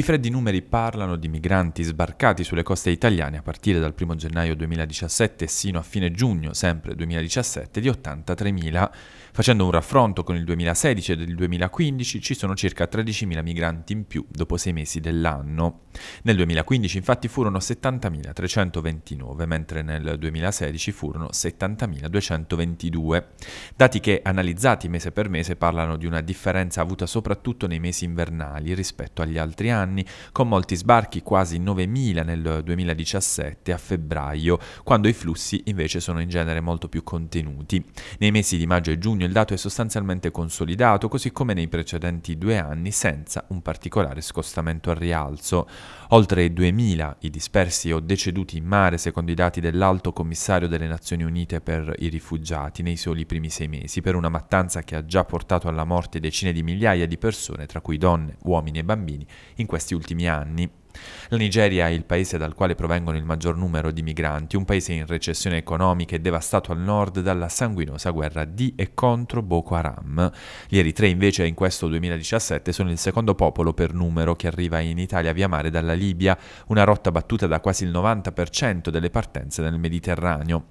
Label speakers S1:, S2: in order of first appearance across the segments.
S1: I freddi numeri parlano di migranti sbarcati sulle coste italiane a partire dal 1 gennaio 2017 sino a fine giugno, sempre 2017, di 83.000. Facendo un raffronto con il 2016 e il 2015 ci sono circa 13.000 migranti in più dopo sei mesi dell'anno. Nel 2015 infatti furono 70.329, mentre nel 2016 furono 70.222. Dati che analizzati mese per mese parlano di una differenza avuta soprattutto nei mesi invernali rispetto agli altri anni anni, con molti sbarchi quasi 9.000 nel 2017 a febbraio, quando i flussi invece sono in genere molto più contenuti. Nei mesi di maggio e giugno il dato è sostanzialmente consolidato, così come nei precedenti due anni, senza un particolare scostamento al rialzo. Oltre 2.000 i dispersi o deceduti in mare, secondo i dati dell'Alto Commissario delle Nazioni Unite per i rifugiati, nei soli primi sei mesi, per una mattanza che ha già portato alla morte decine di migliaia di persone, tra cui donne, uomini e bambini, in questi ultimi anni. La Nigeria è il paese dal quale provengono il maggior numero di migranti, un paese in recessione economica e devastato al nord dalla sanguinosa guerra di e contro Boko Haram. Gli eritrei invece in questo 2017 sono il secondo popolo per numero che arriva in Italia via mare dalla Libia, una rotta battuta da quasi il 90% delle partenze nel Mediterraneo.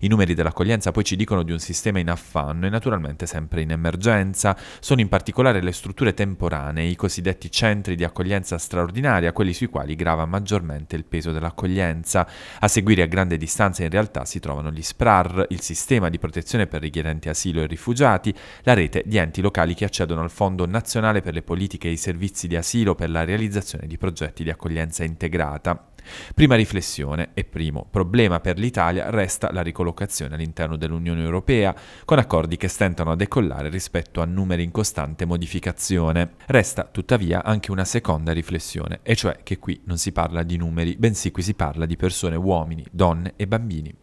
S1: I numeri dell'accoglienza poi ci dicono di un sistema in affanno e naturalmente sempre in emergenza. Sono in particolare le strutture temporanee, i cosiddetti centri di accoglienza straordinaria, quelli sui quali grava maggiormente il peso dell'accoglienza. A seguire a grande distanza in realtà si trovano gli SPRAR, il sistema di protezione per richiedenti asilo e rifugiati, la rete di enti locali che accedono al Fondo nazionale per le politiche e i servizi di asilo per la realizzazione di progetti di accoglienza integrata. Prima riflessione e primo problema per l'Italia resta la ricollocazione all'interno dell'Unione Europea, con accordi che stentano a decollare rispetto a numeri in costante modificazione. Resta tuttavia anche una seconda riflessione, e cioè che qui non si parla di numeri, bensì qui si parla di persone, uomini, donne e bambini.